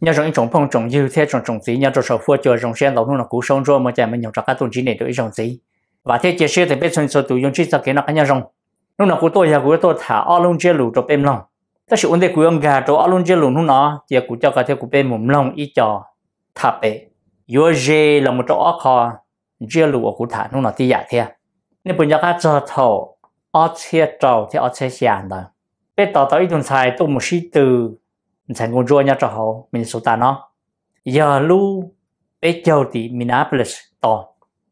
nhà trồng trồng phong trồng dư theo trồng trồng gì nhà trồng sầu phua chờ trồng sen lẩu nung là củ sông rồi mà chạy mình nhờ trồng cá tuần chỉ này được trồng gì và theo chia sẻ thì biết sinh sầu tụ dùng chỉ sao cái nó cái nhà rằng lúc nào củ tôi nhà củ tôi thả ao luôn chia lù cho bêm lòng tất sự ổn định của ông gà cho ao luôn chia lù lúc nó giờ củ cho cả theo của bên mồm lòng ít cho thả bể yo dê là một chỗ ao kho chia lù của củ thả lúc nào thì giả dạ thế nên bây giờ các giờ thầu ao chia trầu thì ao chia sàn rồi biết tỏ tới tuần xài tôi một sĩ từ thành con rùa nhau cho hồ Minnesota nó giờ lu ấy châu thì Minneapolis to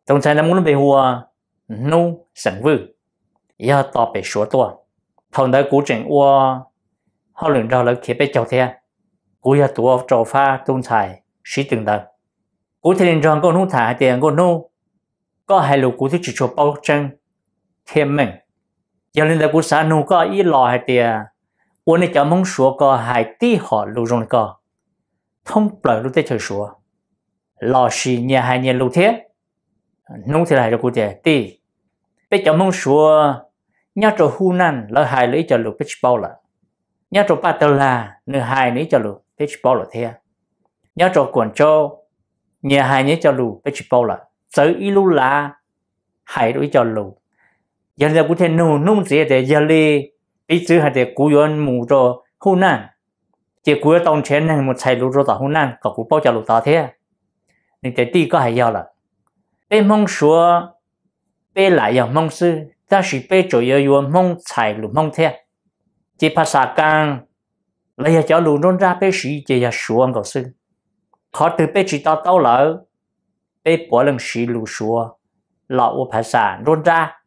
tổng thành là muốn về hùa nu sẵn vư giờ to về số to thằng đại cú trình ua họ lượng đó là khi bé châu thế cú giờ tụ trò pha tung xài sĩ từng đợt, cú thì nên rằng con nu thả tiền con nu có hai lục cú thì chỉ cho bao chân thêm mình giờ nên là cú xã nu có ít lò hai tiền 我那叫蒙说个还地好路中个，通不了路在去说，老师你还念路贴，弄起来就估计地，别叫蒙说，nhà trò hu nan lỡ hai lấy cho lụt bao là nhà trò ba tờ là nửa hai lấy cho lụt bao là thế nhà trò quần cho nhà hai lấy cho lụt bao là sở y lu là hai lấy lụt giờ là cũng thế nụ nung gì để giờ li 一直还在古元母着湖南，结果当前呢，我才入着到湖南，搞古包家路大铁，你的地个还要了。被蒙说，被来要蒙是，但是被左右有蒙才路蒙铁，只怕啥干，来要叫路中扎被谁就要说个事，他对被知道到了，被别人谁路说，老我怕啥中扎，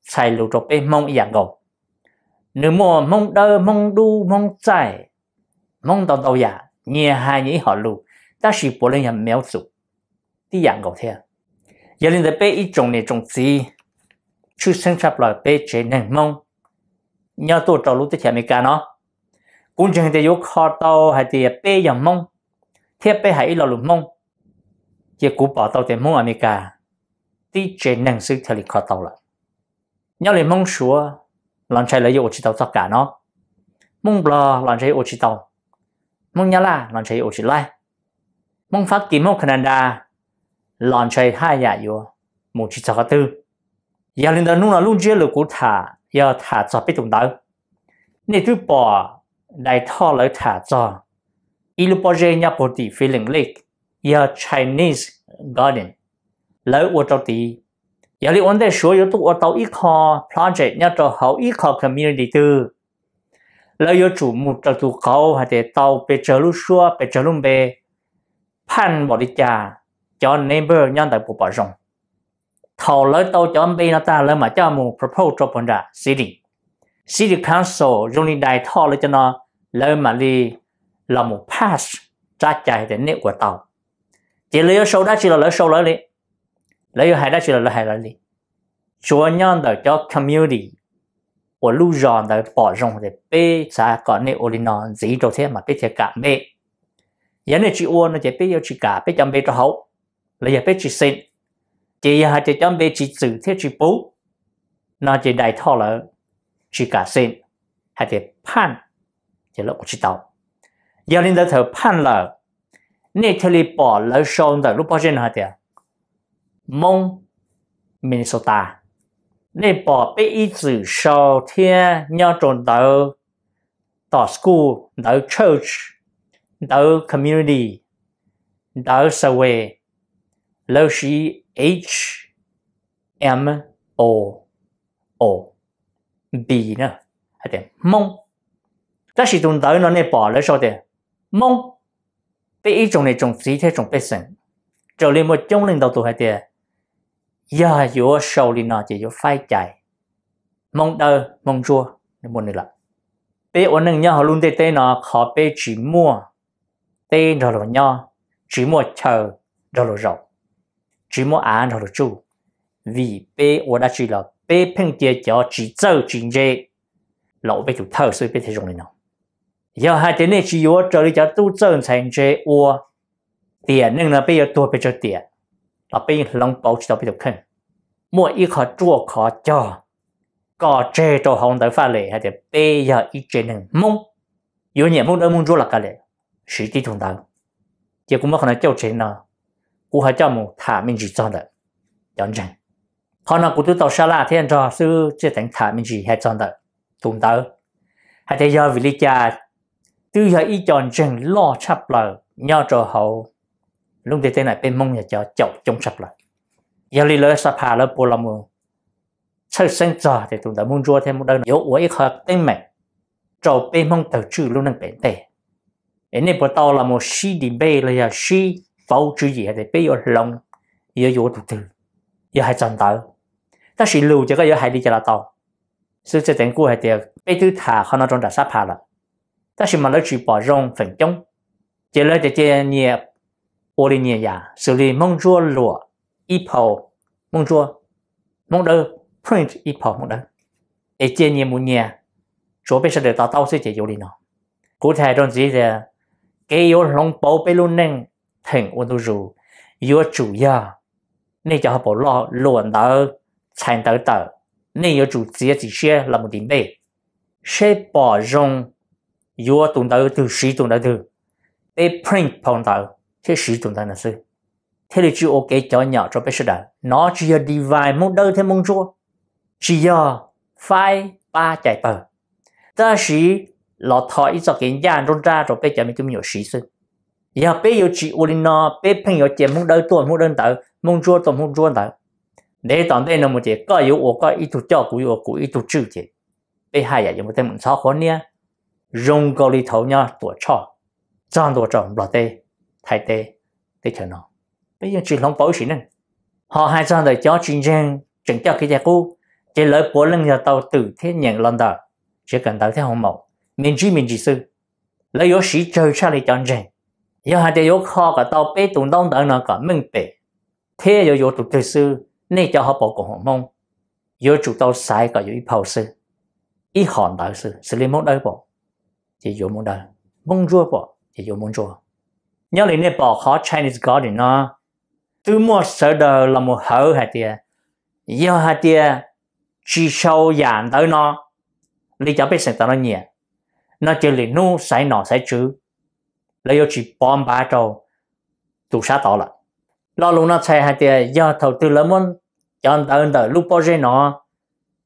才路着被蒙一样个。nếu mà mong đơ mong đu mong chạy mong tàu tàu giả nhẹ hai nhĩ họ lù ta chỉ bố lên nhầm méo sụp đi dạng cầu theo giờ lên tới bê ít trồng này trồng gì chú sinh chập lại bê chế nền mong nhớ tôi trò lúc tới chả mấy cả nó cũng chẳng thể vô khó tàu hay thì bê dòng mong thế bê hãy lò lụt mong giờ cũng bỏ tàu tiền mong ở mấy cả đi chế nền sự theo lịch khó tàu lại nhớ lên mong xuống lần chạy lấy ô chỉ tàu tất cả nó mong bờ lần chạy ô chỉ tàu mong nhà là lần chạy ô chỉ lại mong phát kiếm mong Canada lần chạy hai nhà yếu một chỉ tàu tư giờ lên đó nung là luôn chơi lửa của thả giờ thả cho biết tụng đâu nên thứ bỏ đại thọ lấy thả cho ilu bỏ rơi nhà bỏ tỷ feeling lake giờ Chinese garden lấy ô tàu tỷ giờ đi ổn đây số yếu tố ở tàu ít khó project nhớ cho hậu ít khó community tư lấy yếu chủ mục cho tụ cầu hay để tàu bị chờ lúc xua bị chờ lúc bê pan bỏ đi cha cho neighbor nhân tại bộ bảo rộng thầu lấy tàu cho ông bê nó ta lấy mà cho mù propose cho bọn đã city city council dùng đi đại thọ lấy cho nó lấy mà đi là một pass ra chạy để nệm của tàu chỉ lấy số đó chỉ là lấy số lấy đi lấy ở hai đó chỉ là hai lần đi chúa nhân đời cho community của lưu giòn đời bỏ rồng để bê xã còn nè ôn nó gì đâu thế mà bê thiệt cả bê giờ này chỉ uôn nó chỉ bê yêu chị cả bê chăm bê cho hậu lấy giờ bê chị xin chị hà chị chăm bê chị xử thế chị bố nó chỉ đại thọ là chỉ cả xin hay thì phan chỉ lúc chỉ tàu giờ lên đã thở phan là nè thề bỏ lỡ sông đời lúc bao giờ hả tiệt Mong Minnesota nên bỏ bé ý chữ sau thiên nhau trộn đầu tỏ school đầu church đầu community đầu xã hội lâu sĩ H M O O B nè, hay là mong, đó chỉ tồn tại nó nên bỏ lấy sau thế mong bé ý trong này trong sĩ thế trong bé sinh trở lên một trong lãnh đạo tụ hay thế giờ giữa sầu li nó chỉ giữa phai chạy mong đơ mong chua nên muốn được là bé ổn định nhau luôn tê tê nó khó bé chỉ mua tê đó là nhau chỉ mua chờ đó là rồi chỉ mua ăn đó là chu vì bé ổn đã chỉ là bé phăng tiệt cho chỉ dâu chỉ dê lỗ bé chủ thở suy bé thấy rộng lên nào giờ hai tên này chỉ yếu trở đi cho tu chân thành dê ua tiền nên là bây giờ tua bây giờ tiền là bên lòng bảo chỉ đạo bị được khen mỗi ít khó chua khó cho có chế cho hồng tới pha lệ hay là bây giờ ít chế nên mông yếu nhẹ mông ơn mông chua là cái lệ sĩ tí chúng ta chỉ cũng mất khả năng tiêu chế nào cũng hay cho một thả mình chỉ cho được, dọn dàng họ nào cụ tự tàu xa lạ thế cho sư chế thành thả mình chỉ hay cho được, chúng ta hay thế giờ vì lý cha từ giờ ít chọn chừng lo chắp lời nhau cho hậu lúc thì tên này bên mông nhà cho chậu trong sập lại giờ đi lỡ sập hà lỡ bù lòng mù chơi thì tụi đã muốn rua thêm một đơn yếu uống ít hợp mẹ trầu bên mông tờ trừ luôn đang bền tệ đến này bữa tao là một si đi là giờ si phẫu chữ gì thì bây giờ lòng giờ vô tụt từ giờ hai chân tao ta chỉ lưu cho cái giờ hai đi cho là tao sự sẽ tính của hai tiệc bây thứ thả không nó trong đã sắp hà là ta chỉ mà lấy chỉ bỏ rong phần chống chỉ lấy để chơi nhẹ ô li nhẹ xử lý mong chua lụa y mong chua mong đơ print y mong đơ để chia nhẹ muốn nhẹ chỗ bây giờ để tao tao sẽ chỉ vô đi cụ thể trong gì cái yếu lòng bầu bê luôn nên thành ôn tu rù yếu chủ ya nên cho họ bỏ lo luồn đó thành tới tờ nên yếu chủ chỉ chỉ là một điểm bê xe bỏ rong yếu tuần tới từ sĩ tuần tới từ để print phòng tới thế sử dụng ta là sư thế thì chú ok cho nhỏ cho bé sư đã nó chỉ đi vài mông đơn thêm mông chua chỉ là phải ba chạy bờ ta sĩ lọ thọ ít cho cái nhà rôn ra rồi bé giờ mình cũng nhiều sĩ sư giờ bây giờ chỉ uốn nó bé bây giờ chỉ mông đơn tuần mông đơn tờ mông chua tuần mông chua tờ để tận đây là một chuyện có yếu ổ có ít tụ cho của yếu của ít tụ trừ chứ bây hai giờ chúng ta mình sao khó nha dùng cầu lý thấu nhau tuổi trò trang tuổi trò là đây thay thế tê cho nó bây giờ truyền không bảo sĩ nên họ hai sang đời cho chính trang chẳng cho cái gia cô chỉ lợi bố lưng nhà tàu từ thế nhận lần đầu chỉ cần tàu thế hồng mẫu mình chỉ mình chỉ sư lấy yếu sĩ chơi xa lấy chọn rằng yếu hai tê yếu khó cả tàu bê tụng đông đợi nó cả mình bể thế yếu yếu tụng thư sư nên cho họ bỏ cổ hồng mông yếu chủ tàu sai cả yếu ý phào sư ý hòn đạo sư xử lý mốt đời bỏ chỉ yếu mốt đời mong rua bỏ chỉ yếu mong rua nhớ lại nên bỏ khó Chinese Garden nó từ mua sở đồ là một hở hạt tiền yêu hạt tiền chỉ sâu dàn tới nó lý cho biết sản tạo nó nhẹ nó chỉ liền nu sai nọ sai chứ lấy yêu chỉ bom ba trâu tụ sát tỏ lại lo luôn nó sai hạt tiền do thầu tư lớn muốn cho anh ta ơn tới lúc bao giờ nó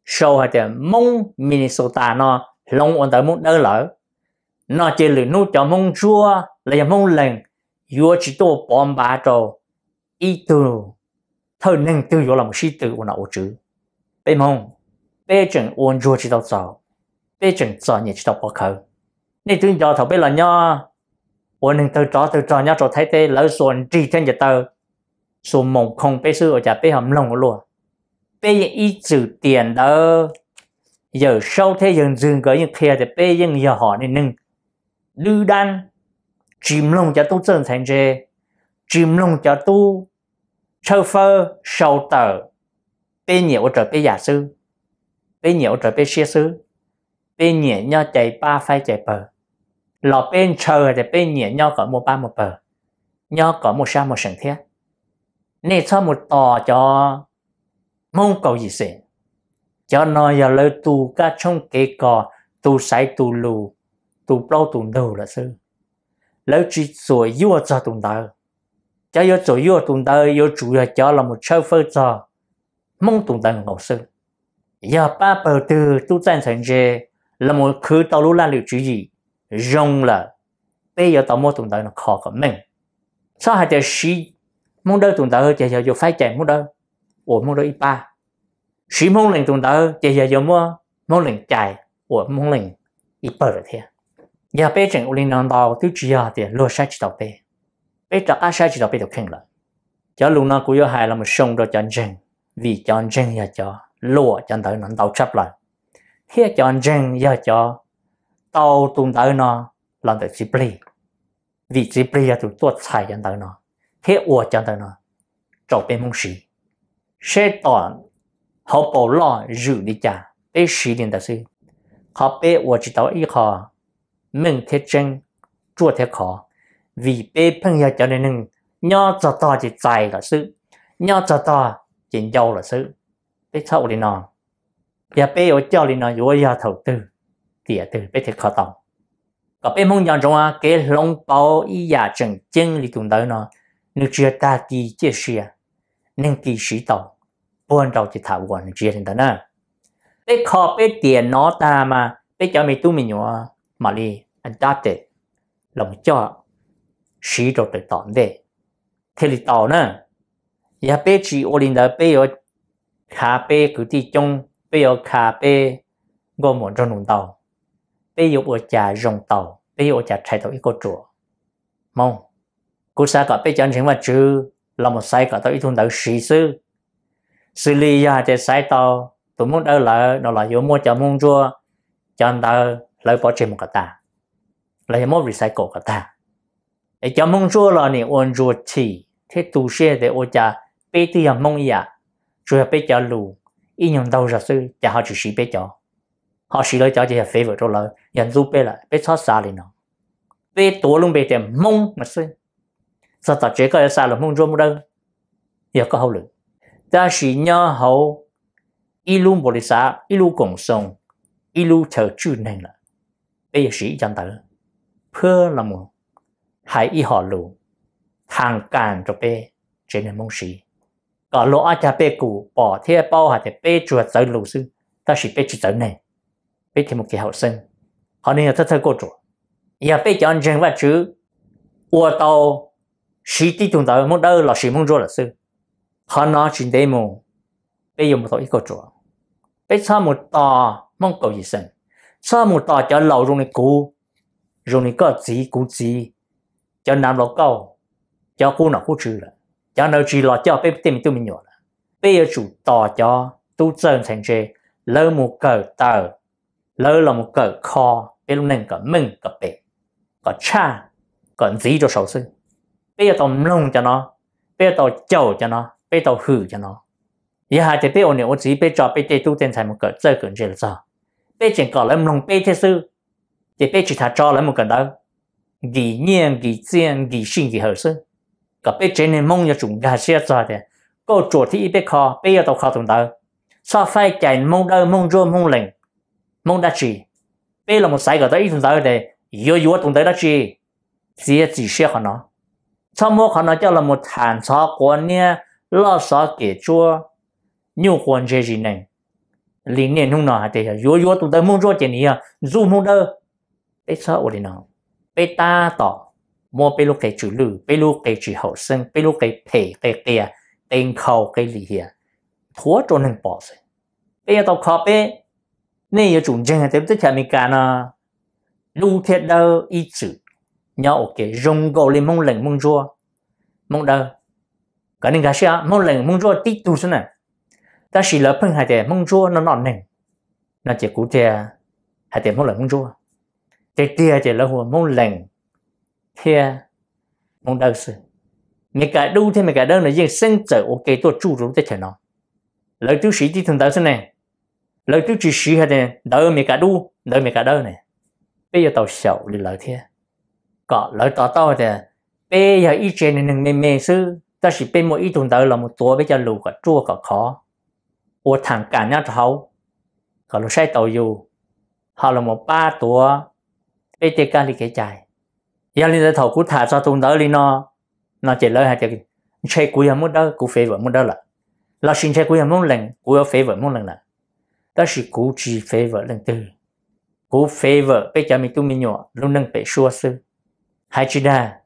sâu hạt tiền mong Minnesota nó long anh tới muốn đỡ lỡ nó chỉ liền nu cho mong chua là mong lành yo chỉ to bom ba cho ít tu thơ nâng tư yo làm sĩ tử của não chữ bê mông bê chừng ôn yo chỉ tao sao bê chừng sao nhỉ chỉ tao bỏ khờ nên tôi giờ thầu bê là nho ôn nâng tư trò tư trò nhau trò thay tê lỡ xuân trì trên giờ tờ xuân mông không bê sư ở nhà bê hầm lông luôn bê ít trừ tiền đó giờ sau thế dần dừng cái những kia thì bê những giờ họ nên nâng lưu đan chim lông cho tu chân thành chê chim lông cho tu chơ phơ sầu tờ bê nhiều trở bê giả sư bê nhiều trở bê xia sư bê nhẹ nhau chạy ba phai chạy bờ lọ bên chờ để bê nhẹ nhau có một ba một bờ nhau có một sa một sẵn thiết nên cho một tò cho mong cầu gì sẽ cho nó giờ lời tu ca trong kế cò tu sai tu lù tu bao tu đầu là sư lâu chỉ rồi yêu cho tụng đạo cho yêu rồi yêu tụng đạo yêu chủ là cho là một châu phơi cho mong tụng đạo ngộ sư giờ ba bờ tư tu chân thành chế là một khứ tàu lũ lan lưu chữ gì rong là bây giờ tạo mua tụng đạo nó khó cả mình sau hai cái sĩ mong đợi tụng đạo chạy giờ giờ phải chạy mong đợi ổn mong đợi ba sĩ mong lệnh tụng đạo chạy giờ giờ mua mong lệnh chạy ổn mong lệnh ít bờ rồi thế giờ bây giờ uli nông đào tiêu chí à thì lúa sai chỉ đạo bê bây giờ cá sai chỉ đạo bê được kinh rồi cho lúc nào cũng hai là một sông đó chọn rừng vì chọn rừng giờ cho lúa chọn tới nông đào chấp lại khi chọn rừng giờ cho tàu tung tới nó làm được chỉ bảy vì chỉ bảy giờ tụi tuột xài chọn tới nó khi ua chọn tới nó trộn bên mông gì, sẽ toàn họ bảo lo giữ đi cha bé sĩ đến đó sư họ bé ua chỉ đạo ít họ mình thế chân chua thế khó vì bê phong hiệu cho nên nâng nhỏ cho to chỉ dài là sư nhỏ cho to chỉ giàu là sư, bê thâu đi nọ, và bê ở cho đi nọ, vô do thầu tư tỉa từ bê thế khó tòng có bê mong nhận trong cái lông bao y giả chân chân lý tụng tới nọ, nếu chưa ta kỳ chia sẻ nên kỳ sĩ tàu buồn đầu chỉ thảo quần chưa thành tấn à bê khó bê tiền nó ta mà bê cho mình tu mình nhỏ mà đi anh để lòng cho sĩ rồi tự tỏn về thì tỏ nè ya bé chỉ ô linh đã bé ở cà bé cứ đi chung bé ở cà bé gom một trong đồng tàu bé ở ở trà tàu bé ở trà chạy tàu ít có mong cú sa cả bé chẳng chính mà chứ là một sai cả tàu ít thun tàu sĩ sư xử lý ra để sai tụi muốn ở lại nó là yếu mua cho muốn chua cho anh lấy bỏ trên một cả ta là yếm recycle cả ta ấy cho mong chúa là nè ôn chúa chỉ thế tu xe để ô cha bê thì yếm mong ya à. chúa bê cho lù ý nhận đau ra sư cha họ chỉ sĩ bê cho họ sĩ lời cho chỉ là phê vợ cho lời nhận du bê lại, bê cho xa lên nó bê tổ luôn bê thì mong mà sư sa ta chế cái sao là mong chúa mua đâu giờ có hậu lực ta sĩ nhớ hậu ý luôn bồ đề xã ý luôn cộng sông ý luôn thờ chư nên là bây giờ sĩ chẳng tới phơ là một hãy y họ lù hàng càn cho bê trên nền mông sĩ có lỗ ở cha bê cụ bỏ thế bao hạt để bê chuột tới lù sư ta chỉ bê chỉ tới này bê thêm một cái học sinh họ nên là thất thơ cô chủ giờ bê cho anh chân và chứ ua tàu sĩ tí chúng ta muốn đâu là sĩ muốn rồi là sư họ nói chuyện đấy mà bây giờ một tổ ý cô chủ bây sao một tòa mong cầu gì sinh sao một tòa cho lầu trong này cũ rồi này có gì cũng gì cho nam lọ câu cho cô nào cô trừ là cho nó chỉ là cho bé tìm tụi mình nhỏ là giờ chủ tỏ cho tu chân thành chế lỡ một cờ tờ lỡ là một cờ kho bé lúc này có mình có bé có cha có gì cho sầu sư bây giờ tao nông cho nó bây giờ tao chầu cho nó bây giờ tao hử cho nó giờ hai thì bây giờ nếu chỉ bây giờ bây giờ tu chân thành một cờ chơi cờ chơi là sao bây giờ còn lại nông bây thế sư để bé chỉ ta cho lại một cái đó gì nhiên gì tiền gì sinh gì hết sự cả bé chỉ nên mong một chúng ta sẽ cho thế cô chuột thì bé khó bé giờ tao khó tụng tao sao phải chạy mong đâu mong rồi mong lên, mong đã chỉ bé là một sai cái đó ít tụng tao để yêu yêu chúng ta đã chỉ chỉ chỉ sẽ khó nó sao mua khó nó cho là một hàng xó của nha lo xó kể chua nhiều quan chế gì này lý niệm không nào thì yêu yêu chúng ta mong rồi chỉ nha dù mong đâu 被车我的呢，被打倒，莫被路给主路，被路给主后生，被路给赔给给啊，顶口给里些，拖着能保证，被到靠背，那也中间啊，对不对？前面干呢，路铁道一直，要给融够的梦冷梦着，梦到，可能开始啊，梦冷梦着地图是呢，但是了碰还得梦着那那能，那结果的还得梦冷梦着。cái tia chỉ là hồn mong lành thia mong đau sự mình cả đu thì mình cả đơn là riêng sinh trở ok tôi chủ rủ tới thế nó lời chú sĩ thì thường tới thế này lời chú chỉ sĩ hay này đỡ mình cả đu đỡ mình cả đơn này bây giờ tàu sầu lời thia có lời tỏ to thì à, bây giờ ít trên này đừng mềm mềm sư ta chỉ bên một ít tuần tới là một tuổi bây giờ lù chua khó ô thằng cả nhau thấu có lúc sai tàu dù họ là một ba tuổi ấy chỉ cần đi cái chạy giờ lên thầu cú thà cho tụi đỡ đi nó nó chỉ lời hai chỉ chơi cú em muốn đó cú phê vợ muốn đó là là xin chơi cú em muốn lần cú ở phê vợ muốn lần là đó là cú chỉ phê vợ lần tư, cú phê vợ bây giờ mình tu mình nhỏ luôn nâng bị xua sư hai chị đa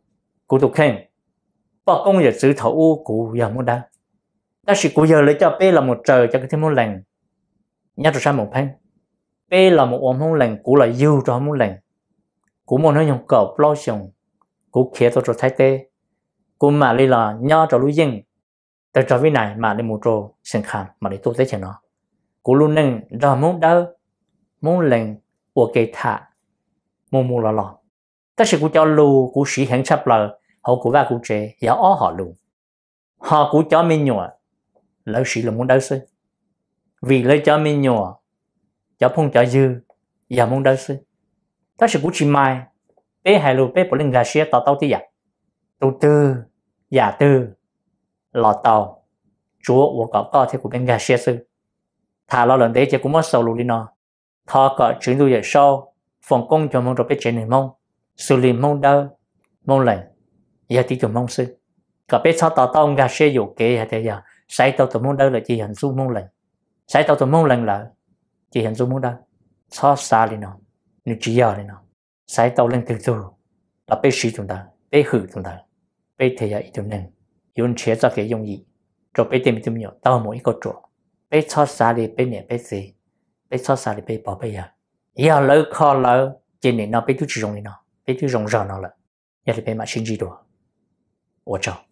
cú tụi khen bỏ công việc giữ thầu u cú giờ muốn đó đó là cú giờ lấy cho bé là một trời cho cái thêm muốn lần nhắc rồi sao một phen bé là một ông muốn lần cú là yêu cho muốn lần cú muốn nói nhung cầu lo xong cú khía tôi rồi thái tê cú mà đi là nhớ cho lui dưng tôi cho với này mà đi mua trâu sinh khảm mà đi tôi thấy chuyện nó cú luôn nên ra muốn đâu muốn lên của cây thà, mua mua lò lo, tất sự cú cho lu cú sĩ hẹn sắp lờ họ cú va cú trẻ giờ ó họ luôn họ cú cho mình nhọ lỡ sĩ là muốn đâu sư vì lấy cho mình nhọ cho phong cho dư giờ muốn đâu sư ta sẽ cũng chỉ mai bé hai lô bé bỏ linh gà xe tàu tàu thì dạ tu tư dạ tư lọ tàu chúa của cậu to thì của bên gà xe sư thả lo lần đấy chỉ cũng mất sầu lù đi nọ, thọ cọ chuyển du dạy sau phòng công cho mong rồi bé trẻ này mong xử lý mong đau mong lành giờ tí cho mong sư cọ bé sau tàu tàu gà xe dụ kế hay thế giờ sai tàu tàu mong đau là chỉ hành du mong lành sai tàu tàu mong lành là chỉ hành du mong đau cho xa đi nọ nếu chỉ giờ này nó sai tàu lên từ từ là bê sĩ chúng ta bê hử chúng ta bê thế giới chúng nên dùng chế ra cái dùng gì rồi bê tìm tìm nhiều tao mỗi cái chỗ bê cho xa đi bê nhẹ bê gì bê cho xa đi bê bỏ bê giờ à. giờ lỡ khó lỡ trên này nó bê tu chỉ dùng này nó bê tu dùng rồi nó là, giờ thì bê mà xin gì đồ 我找。